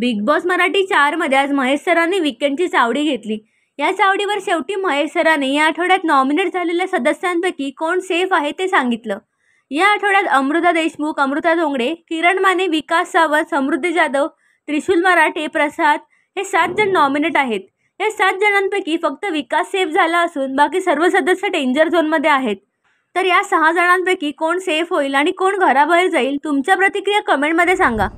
big boss Marathi चारमध्ये आज महेश सरांनी विकेंडची चावडी घेतली या चावडीवर शेवटी महेश सरांनी या आठवड्यात नॉमिनेट झालेल्या सदस्यांपैकी कोण सेफ आहे ते सांगितलं या आठवड्यात अमृता देशमुख अमृता धोंगडे किरण माने विकास सावंत समृद्धी जाधव त्रिशूल मराठे प्रसाद हे सात जण नॉमिनेट आहेत या सात जणांपैकी फक्त विकास सेफ झाला असून बाकी सर्व सदस्य डेंजर झोनमध्ये आहेत तर या सहा जणांपैकी कोण सेफ होईल आणि कोण घराबाहेर जाईल तुमच्या प्रतिक्रिया कमेंटमध्ये सांगा